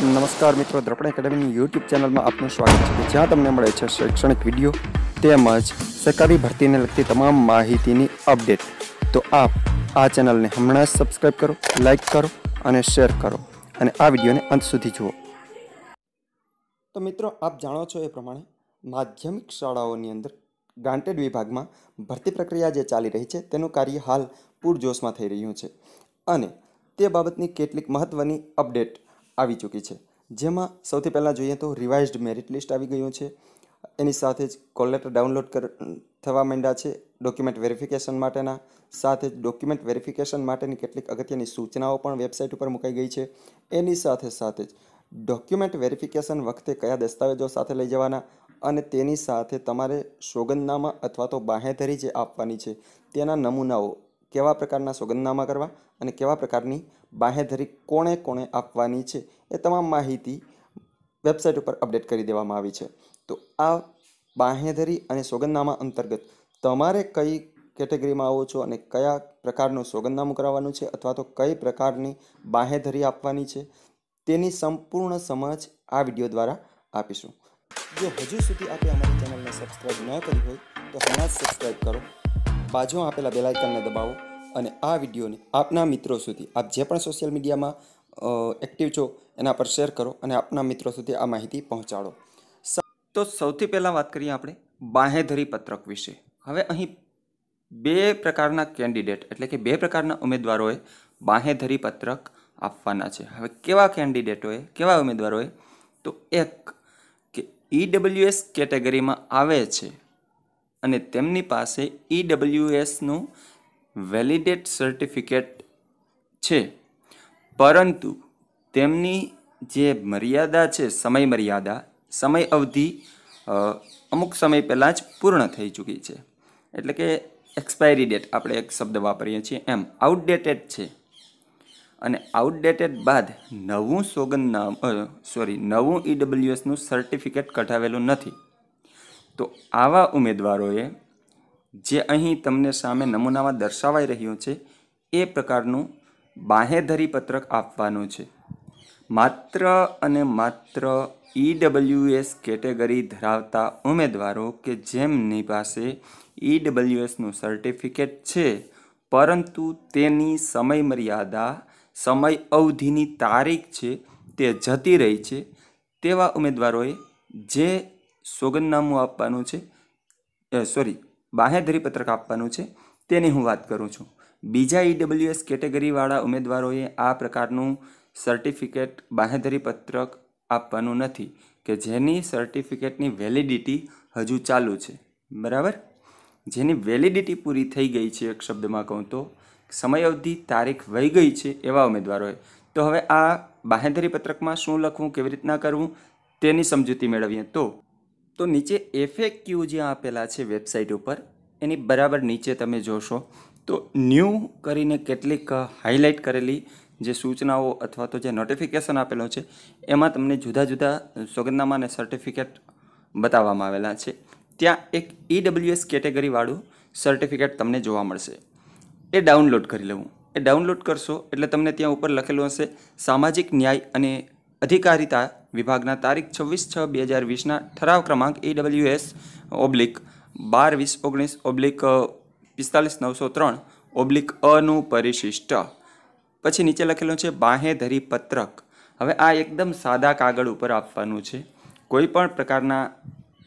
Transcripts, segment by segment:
નમસ્કાર મિત્રો દ્રપણ એકેડમીની યુટ્યુબ ચેનલમાં આપનું સ્વાગત છે જ્યાં તમને મળે છે શૈક્ષણિક વિડીયો તેમજ સરકારી ભરતીને લગતી તમામ માહિતીની અપડેટ તો આપ આ ચેનલને હમણાં જ સબસ્ક્રાઈબ કરો લાઇક કરો અને શેર કરો અને આ વિડીયોને અંત સુધી જુઓ તો મિત્રો આપ જાણો છો એ પ્રમાણે માધ્યમિક શાળાઓની અંદર ગ્રાન્ટેડ વિભાગમાં ભરતી પ્રક્રિયા જે ચાલી રહી છે તેનું કાર્ય હાલ પૂરજોશમાં થઈ રહ્યું છે અને તે બાબતની કેટલીક મહત્ત્વની અપડેટ આવી ચૂકી છે જેમાં સૌથી પહેલાં જોઈએ તો રિવાઇઝ્ડ મેરિટ લિસ્ટ આવી ગયું છે એની સાથે જ કોલ લેટર ડાઉનલોડ થવા માંડ્યા છે ડોક્યુમેન્ટ વેરિફિકેશન માટેના સાથે જ ડોક્યુમેન્ટ વેરિફિકેશન માટેની કેટલીક અગત્યની સૂચનાઓ પણ વેબસાઇટ ઉપર મુકાઈ ગઈ છે એની સાથે સાથે જ ડોક્યુમેન્ટ વેરિફિકેશન વખતે કયા દસ્તાવેજો સાથે લઈ જવાના અને તેની સાથે તમારે સોગંદનામા અથવા તો બાહેધરી જે આપવાની છે તેના નમૂનાઓ કેવા પ્રકારના સોગંદનામા કરવા અને કેવા પ્રકારની બાહેધરી કોણે કોણે આપવાની છે એ તમામ માહિતી વેબસાઇટ ઉપર અપડેટ કરી દેવામાં આવી છે તો આ બાહેધરી અને સોગંદનામા અંતર્ગત તમારે કઈ કેટેગરીમાં આવો છો અને કયા પ્રકારનું સોગંદનામું કરાવવાનું છે અથવા તો કઈ પ્રકારની બાહેધરી આપવાની છે તેની સંપૂર્ણ સમજ આ વિડીયો દ્વારા આપીશું જો હજુ સુધી આપે અમારી ચેનલને સબસ્ક્રાઈબ ન કરી હોય તો હમણાં જ સબસ્ક્રાઈબ કરો બાજુ આપેલા બેલાઇકનને દબાવો અને આ વિડીયોને આપના મિત્રો સુધી આપ જે પણ સોશિયલ મીડિયામાં એક્ટિવ છો એના પર શેર કરો અને આપના મિત્રો સુધી આ માહિતી પહોંચાડો તો સૌથી પહેલાં વાત કરીએ આપણે બાંહેધરી પત્રક વિશે હવે અહીં બે પ્રકારના કેન્ડિડેટ એટલે કે બે પ્રકારના ઉમેદવારોએ બાંહેધરી પત્રક આપવાના છે હવે કેવા કેન્ડિડેટોએ કેવા ઉમેદવારોએ તો એક કે ઈડબ્લ્યુએસ e કેટેગરીમાં આવે છે અને તેમની પાસે ઈડબ્લ્યુએસનું e વેલિડેટ સર્ટિફિકેટ છે પરંતુ તેમની જે મર્યાદા છે સમય મર્યાદા સમય અવધિ અમુક સમય પહેલાં જ પૂર્ણ થઈ ચૂકી છે એટલે કે એક્સપાયરી ડેટ આપણે એક શબ્દ વાપરીએ છીએ એમ આઉટડેટેડ છે અને આઉટડેટેડ બાદ નવું સોગન નામ સોરી નવું ઈડબ્લ્યુએસનું સર્ટિફિકેટ કઢાવેલું નથી તો આવા ઉમેદવારોએ જે અહીં તમને સામે નમૂનામાં દર્શાવાઈ રહ્યો છે એ પ્રકારનું બાહેધરી પત્રક આપવાનું છે માત્ર અને માત્ર ઈડબલ્યુએસ કેટેગરી ધરાવતા ઉમેદવારો કે જેમની પાસે ઈડબલ્યુએસનું સર્ટિફિકેટ છે પરંતુ તેની સમયમર્યાદા સમય અવધિની તારીખ છે તે જતી રહી છે તેવા ઉમેદવારોએ જે સોગંદનામું આપવાનું છે સોરી બાહેધરી પત્રક આપવાનું છે તેની હું વાત કરું છું બીજા ઈડબ્લ્યુએસ e કેટેગરીવાળા ઉમેદવારોએ આ પ્રકારનું સર્ટિફિકેટ બાહેધરી પત્રક આપવાનું નથી કે જેની સર્ટિફિકેટની વેલિડિટી હજુ ચાલુ છે બરાબર જેની વેલિડિટી પૂરી થઈ ગઈ છે એક શબ્દમાં કહું તો સમયાવધિ તારીખ વહી ગઈ છે એવા ઉમેદવારોએ તો હવે આ બાહેધરી પત્રકમાં શું લખવું કેવી રીતના કરવું તેની સમજૂતી મેળવીએ તો તો નીચે એફએક્યુ જે આપેલા છે વેબસાઇટ ઉપર એની બરાબર નીચે તમે જોશો તો ન્યૂ કરીને કેટલીક હાઇલાઇટ કરેલી જે સૂચનાઓ અથવા તો જે નોટિફિકેશન આપેલો છે એમાં તમને જુદા જુદા સોગંદનામા અને સર્ટિફિકેટ બતાવવામાં આવેલા છે ત્યાં એક ઈડબ્લ્યુએસ e કેટેગરીવાળું સર્ટિફિકેટ તમને જોવા મળશે એ ડાઉનલોડ કરી લેવું એ ડાઉનલોડ કરશો એટલે તમને ત્યાં ઉપર લખેલું હશે સામાજિક ન્યાય અને અધિકારીતા વિભાગના તારીખ છવ્વીસ છ બે હજાર વીસના ઠરાવ ક્રમાંક એડબ્લ્યુએસ ઓબ્લિક બાર વીસ ઓગણીસ ઓબ્લિક પિસ્તાલીસ નવસો ત્રણ ઓબ્લિક અનું પરિશિષ્ટ પછી નીચે લખેલું છે બાહેધરી પત્રક હવે આ એકદમ સાદા કાગળ ઉપર આપવાનું છે કોઈ પણ પ્રકારના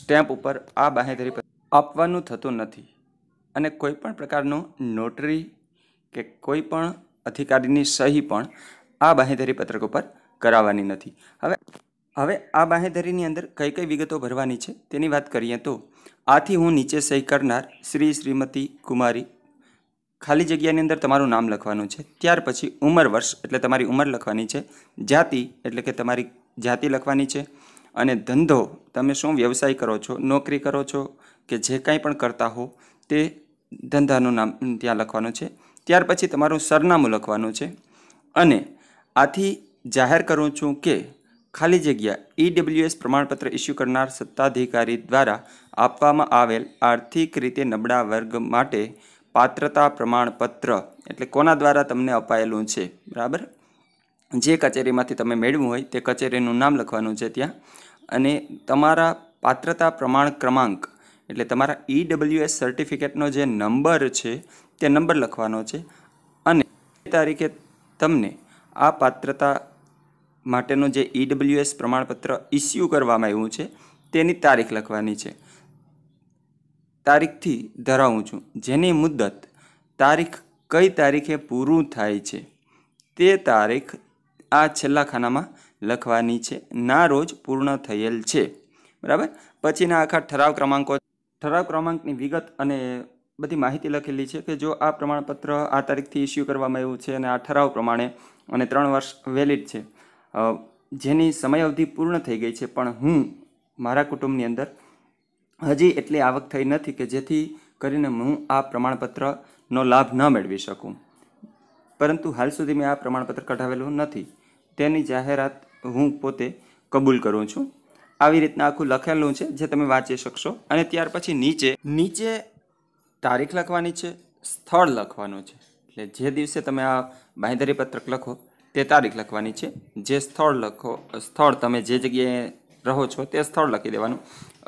સ્ટેમ્પ ઉપર આ બાહેધરી આપવાનું થતું નથી અને કોઈ પણ પ્રકારનું નોટરી કે કોઈ પણ અધિકારીની સહી પણ આ બાહેધરી પત્રક ઉપર કરાવવાની નથી હવે હવે આ બાહેધરીની અંદર કઈ કઈ વિગતો ભરવાની છે તેની વાત કરીએ તો આથી હું નીચે સહી કરનાર શ્રી શ્રીમતી કુમારી ખાલી જગ્યાની અંદર તમારું નામ લખવાનું છે ત્યાર પછી ઉંમર વર્ષ એટલે તમારી ઉંમર લખવાની છે જાતિ એટલે કે તમારી જાતિ લખવાની છે અને ધંધો તમે શું વ્યવસાય કરો છો નોકરી કરો છો કે જે કાંઈ પણ કરતા હો તે ધંધાનું નામ ત્યાં લખવાનું છે ત્યાર પછી તમારું સરનામું લખવાનું છે અને આથી જાહેર કરું છું કે ખાલી જગ્યા ઈડબ્લ્યુએસ પ્રમાણપત્ર ઇસ્યુ કરનાર સત્તાધિકારી દ્વારા આપવામાં આવેલ આર્થિક રીતે નબળા વર્ગ માટે પાત્રતા પ્રમાણપત્ર એટલે કોના દ્વારા તમને અપાયેલું છે બરાબર જે કચેરીમાંથી તમે મેળવ્યું હોય તે કચેરીનું નામ લખવાનું છે ત્યાં અને તમારા પાત્રતા પ્રમાણ ક્રમાંક એટલે તમારા ઈડબ્લ્યુએસ સર્ટિફિકેટનો જે નંબર છે તે નંબર લખવાનો છે અને તારીખે તમને આ પાત્રતા માટેનું જે ઈડબ્લ્યુએસ પ્રમાણપત્ર ઇસ્યુ કરવામાં આવ્યું છે તેની તારીખ લખવાની છે તારીખથી ધરાવું છું જેની મુદત તારીખ કઈ તારીખે પૂરું થાય છે તે તારીખ આ છેલ્લા ખાનામાં લખવાની છે ના રોજ પૂર્ણ થયેલ છે બરાબર પછીના આખા ઠરાવ ક્રમાંકો ઠરાવ ક્રમાંકની વિગત અને બધી માહિતી લખેલી છે કે જો આ પ્રમાણપત્ર આ તારીખથી ઇસ્યુ કરવામાં આવ્યું છે અને આ ઠરાવ પ્રમાણે અને ત્રણ વર્ષ વેલિડ છે જેની સમયાવધિ પૂર્ણ થઈ ગઈ છે પણ હું મારા કુટુંબની અંદર હજી એટલી આવક થઈ નથી કે જેથી કરીને હું આ પ્રમાણપત્રનો લાભ ન મેળવી શકું પરંતુ હાલ સુધી મેં આ પ્રમાણપત્ર કઢાવેલું નથી તેની જાહેરાત હું પોતે કબૂલ કરું છું આવી રીતના આખું લખેલું છે જે તમે વાંચી શકશો અને ત્યાર પછી નીચે નીચે તારીખ લખવાની છે સ્થળ લખવાનું છે એટલે જે દિવસે તમે આ બાંયધરી પત્રક લખો તે તારીખ લખવાની છે જે સ્થળ લખો સ્થળ તમે જે જગ્યાએ રહો છો તે સ્થળ લખી દેવાનું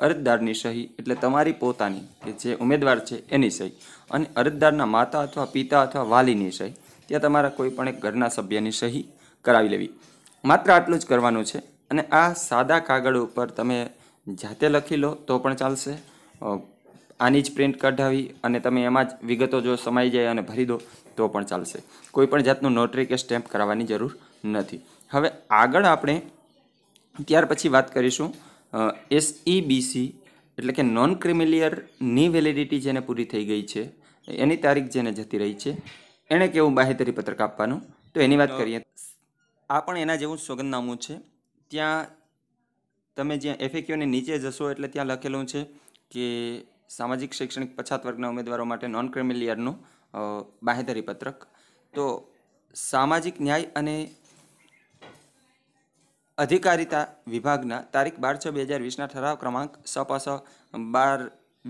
અરજદારની સહી એટલે તમારી પોતાની કે જે ઉમેદવાર છે એની સહી અને અરજદારના માતા અથવા પિતા અથવા વાલીની સહી ત્યાં તમારા કોઈ પણ એક ઘરના સભ્યની સહી કરાવી લેવી માત્ર આટલું જ કરવાનું છે અને આ સાદા કાગળ ઉપર તમે જાતે લખી લો તો પણ ચાલશે આની જ પ્રિન્ટ કઢાવી અને તમે એમાં જ વિગતો જો સમાઈ જાય અને ભરી દો તો પણ ચાલશે કોઈપણ જાતનું નોટરી કે સ્ટેમ્પ કરાવવાની જરૂર નથી હવે આગળ આપણે ત્યાર પછી વાત કરીશું એસઈબીસી e એટલે કે નોન ક્રિમિલિયરની વેલિડિટી જેને પૂરી થઈ ગઈ છે એની તારીખ જેને જતી રહી છે એણે કેવું બાહેતરી પત્રક આપવાનું તો એની વાત કરીએ આ પણ એના જેવું સોગંદનામું છે ત્યાં તમે જ્યાં એફએક્યુની નીચે જશો એટલે ત્યાં લખેલું છે કે સામાજિક શૈક્ષણિક પછાત વર્ગના ઉમેદવારો માટે નોન ક્રિમિલિયરનું બાહેધરી પત્રક તો સામાજિક ન્યાય અને અધિકારિતા વિભાગના તારીખ બાર છ બે હજાર વીસના ઠરાવ ક્રમાંક સપસ બાર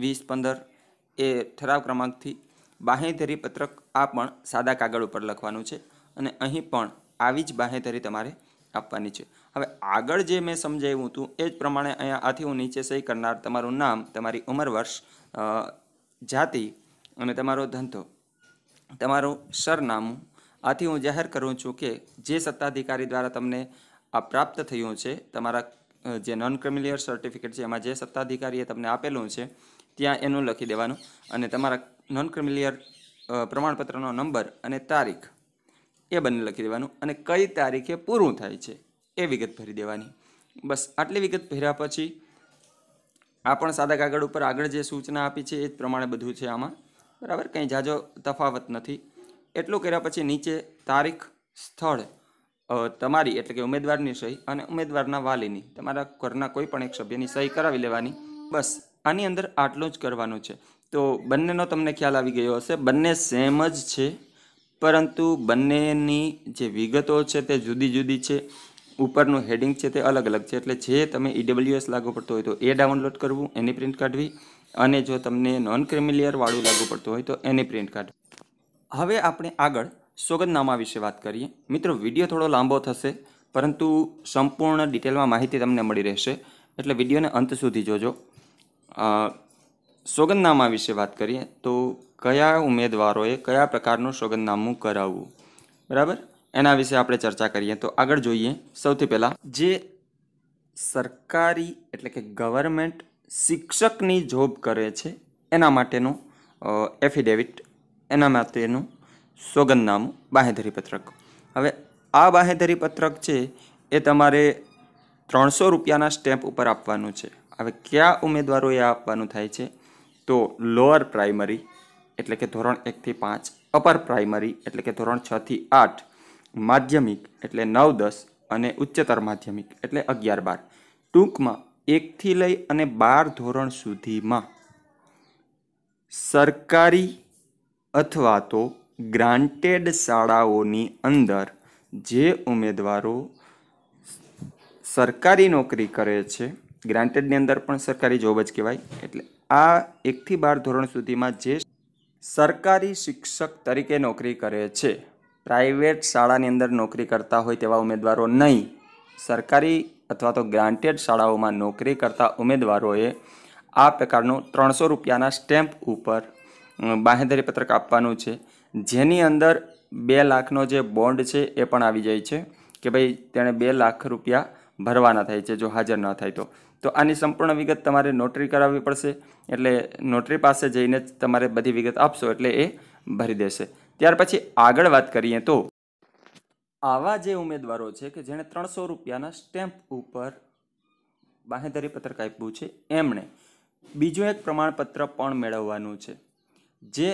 વીસ પંદર એ ઠરાવ ક્રમાંકથી બાહેધરી પત્રક આ પણ સાદા કાગળ ઉપર લખવાનું છે અને અહીં પણ આવી જ બાહેધરી તમારે આપવાની છે હવે આગળ જે મેં સમજાવ્યું હતું એ જ પ્રમાણે અહીંયા આથી હું નીચે સહી કરનાર તમારું નામ તમારી ઉંમર વર્ષ જાતિ અને તમારો ધંધો તમારું સરનામું આથી હું જાહેર કરું છું કે જે સત્તાધિકારી દ્વારા તમને આ પ્રાપ્ત થયું છે તમારા જે નોન ક્રિમિલિયર સર્ટિફિકેટ છે એમાં જે સત્તાધિકારીએ તમને આપેલું છે ત્યાં એનું લખી દેવાનું અને તમારા નોન ક્રિમિલિયર પ્રમાણપત્રનો નંબર અને તારીખ એ બંને લખી દેવાનું અને કઈ તારીખે પૂરું થાય છે એ વિગત ભરી દેવાની બસ આટલી વિગત ભર્યા પછી આ પણ સાદા કાગળ ઉપર આગળ જે સૂચના આપી છે એ જ પ્રમાણે બધું છે આમાં બરાબર કંઈ જાજો તફાવત નથી એટલું કર્યા પછી નીચે તારીખ સ્થળ તમારી એટલે કે ઉમેદવારની સહી અને ઉમેદવારના વાલીની તમારા ઘરના કોઈ પણ એક સભ્યની સહી કરાવી લેવાની બસ આની અંદર આટલું જ કરવાનું છે તો બંનેનો તમને ખ્યાલ આવી ગયો હશે બંને સેમ જ છે પરંતુ બંનેની જે વિગતો છે તે જુદી જુદી છે ઉપરનું હેડિંગ છે તે અલગ અલગ છે એટલે જે તમે ઈડબ્લ્યુએસ e લાગુ પડતો હોય તો એ ડાઉનલોડ કરવું એની પ્રિન્ટ કાઢવી અને જો તમને નોન વાળું લાગુ પડતું હોય તો એને પ્રિન્ટ કાઢ હવે આપણે આગળ સોગંદનામા વિશે વાત કરીએ મિત્રો વિડીયો થોડો લાંબો થશે પરંતુ સંપૂર્ણ ડિટેલમાં માહિતી તમને મળી રહેશે એટલે વિડીયોને અંત સુધી જોજો સોગંદનામા વિશે વાત કરીએ તો કયા ઉમેદવારોએ કયા પ્રકારનું સોગંદનામું કરાવવું બરાબર એના વિશે આપણે ચર્ચા કરીએ તો આગળ જોઈએ સૌથી પહેલાં જે સરકારી એટલે કે ગવર્મેન્ટ શિક્ષકની જોબ કરે છે એના માટેનું એફિડેવિટ એના માટેનું સોગંદનામું બાહેધરી પત્રક હવે આ બાહેધરી પત્રક છે એ તમારે ત્રણસો રૂપિયાના સ્ટેમ્પ ઉપર આપવાનું છે હવે કયા ઉમેદવારોએ આપવાનું થાય છે તો લોઅર પ્રાઇમરી એટલે કે ધોરણ એકથી પાંચ અપર પ્રાઇમરી એટલે કે ધોરણ છથી આઠ માધ્યમિક એટલે નવ દસ અને ઉચ્ચતર માધ્યમિક એટલે અગિયાર બાર ટૂંકમાં એકથી લઈ અને બાર ધોરણ સુધીમાં સરકારી અથવા તો ગ્રાન્ટેડ શાળાઓની અંદર જે ઉમેદવારો સરકારી નોકરી કરે છે ગ્રાન્ટેડની અંદર પણ સરકારી જોબ જ કહેવાય એટલે આ એકથી બાર ધોરણ સુધીમાં જે સરકારી શિક્ષક તરીકે નોકરી કરે છે પ્રાઇવેટ શાળાની અંદર નોકરી કરતા હોય તેવા ઉમેદવારો નહીં સરકારી અથવા તો ગ્રાન્ટેડ શાળાઓમાં નોકરી કરતા ઉમેદવારોએ આ પ્રકારનું ત્રણસો રૂપિયાના સ્ટેમ્પ ઉપર બાંહેધરી પત્રક આપવાનું છે જેની અંદર બે લાખનો જે બોન્ડ છે એ પણ આવી જાય છે કે ભાઈ તેણે બે લાખ રૂપિયા ભરવાના થાય છે જો હાજર ન થાય તો તો આની સંપૂર્ણ વિગત તમારે નોટરી કરાવવી પડશે એટલે નોટરી પાસે જઈને તમારે બધી વિગત આપશો એટલે એ ભરી દેશે ત્યાર પછી આગળ વાત કરીએ તો આવા જે ઉમેદવારો છે કે જેણે ત્રણસો રૂપિયાના સ્ટેમ્પ ઉપર બાહેધરી પત્રક આપ્યું છે એમણે બીજું એક પ્રમાણપત્ર પણ મેળવવાનું છે જે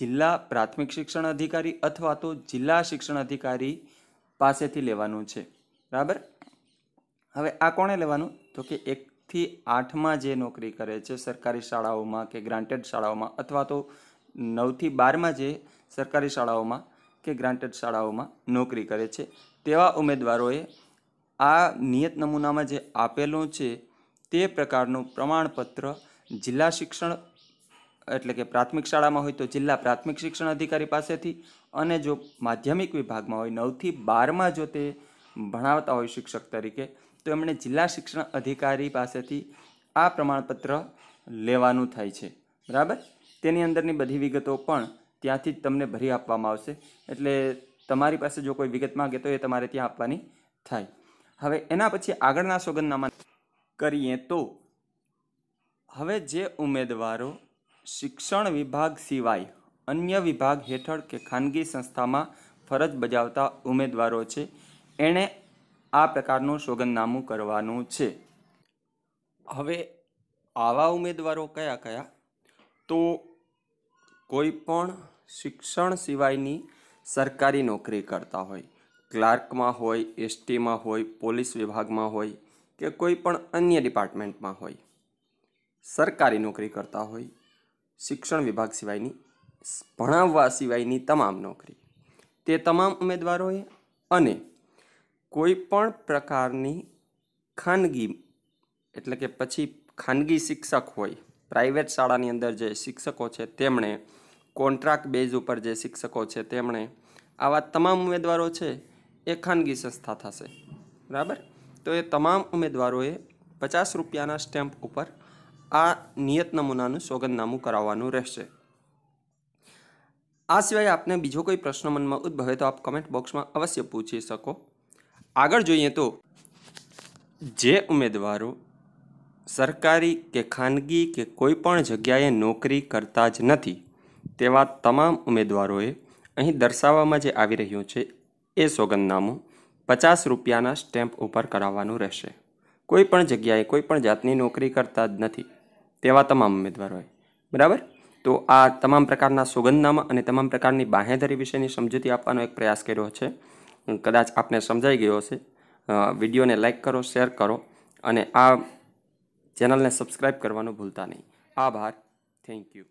જિલ્લા પ્રાથમિક શિક્ષણ અધિકારી અથવા તો જિલ્લા શિક્ષણ અધિકારી પાસેથી લેવાનું છે બરાબર હવે આ કોણે લેવાનું તો કે એકથી આઠમાં જે નોકરી કરે છે સરકારી શાળાઓમાં કે ગ્રાન્ટેડ શાળાઓમાં અથવા તો નવથી બારમાં જે સરકારી શાળાઓમાં કે ગ્રાન્ટેડ શાળાઓમાં નોકરી કરે છે તેવા ઉમેદવારોએ આ નિયત નમૂનામાં જે આપેલું છે તે પ્રકારનું પ્રમાણપત્ર જિલ્લા શિક્ષણ એટલે કે પ્રાથમિક શાળામાં હોય તો જિલ્લા પ્રાથમિક શિક્ષણ અધિકારી પાસેથી અને જો માધ્યમિક વિભાગમાં હોય નવથી બારમાં જો તે ભણાવતા હોય શિક્ષક તરીકે તો એમણે જિલ્લા શિક્ષણ અધિકારી પાસેથી આ પ્રમાણપત્ર લેવાનું થાય છે બરાબર તેની અંદરની બધી વિગતો પણ ત્યાંથી જ તમને ભરી આપવામાં આવશે એટલે તમારી પાસે જો કોઈ વિગત માગે તો એ તમારે ત્યાં આપવાની થાય હવે એના પછી આગળના સોગંદનામા કરીએ તો હવે જે ઉમેદવારો શિક્ષણ વિભાગ સિવાય અન્ય વિભાગ હેઠળ કે ખાનગી સંસ્થામાં ફરજ બજાવતા ઉમેદવારો છે એણે આ પ્રકારનું સોગંદનામું કરવાનું છે હવે આવા ઉમેદવારો કયા કયા તો કોઈ પણ શિક્ષણ સિવાયની સરકારી નોકરી કરતા હોય ક્લાર્કમાં હોય એસટીમાં હોય પોલીસ વિભાગમાં હોય કે કોઈ પણ અન્ય ડિપાર્ટમેન્ટમાં હોય સરકારી નોકરી કરતા હોય શિક્ષણ વિભાગ સિવાયની ભણાવવા સિવાયની તમામ નોકરી તે તમામ ઉમેદવારોએ અને કોઈ પણ પ્રકારની ખાનગી એટલે કે પછી ખાનગી શિક્ષક હોય પ્રાઇવેટ શાળાની અંદર જે શિક્ષકો છે તેમણે કોન્ટ્રાક્ટ બેઝ ઉપર જે શિક્ષકો છે તેમણે આવા તમામ ઉમેદવારો છે એ ખાનગી સંસ્થા થશે બરાબર તો એ તમામ ઉમેદવારોએ પચાસ રૂપિયાના સ્ટેમ્પ ઉપર આ નિયત નમૂનાનું સોગંદનામું કરાવવાનું રહેશે આ સિવાય આપને બીજો કોઈ પ્રશ્ન મનમાં ઉદ્ભવે તો આપ કમેન્ટ બોક્સમાં અવશ્ય પૂછી શકો આગળ જોઈએ તો જે ઉમેદવારો સરકારી કે ખાનગી કે કોઈપણ જગ્યાએ નોકરી કરતા જ નથી તેવા તમામ ઉમેદવારોએ અહીં દર્શાવવામાં જે આવી રહ્યું છે એ સોગંદનામું પચાસ રૂપિયાના સ્ટેમ્પ ઉપર કરાવવાનું રહેશે કોઈ પણ જગ્યાએ કોઈપણ જાતની નોકરી કરતા જ નથી તેવા તમામ ઉમેદવારોએ બરાબર તો આ તમામ પ્રકારના સોગંદનામા અને તમામ પ્રકારની બાહેધરી વિશેની સમજૂતી આપવાનો એક પ્રયાસ કર્યો છે કદાચ આપને સમજાઈ ગયો હશે વિડીયોને લાઇક કરો શેર કરો અને આ ચેનલને સબસ્ક્રાઈબ કરવાનું ભૂલતા નહીં આભાર થેન્ક યુ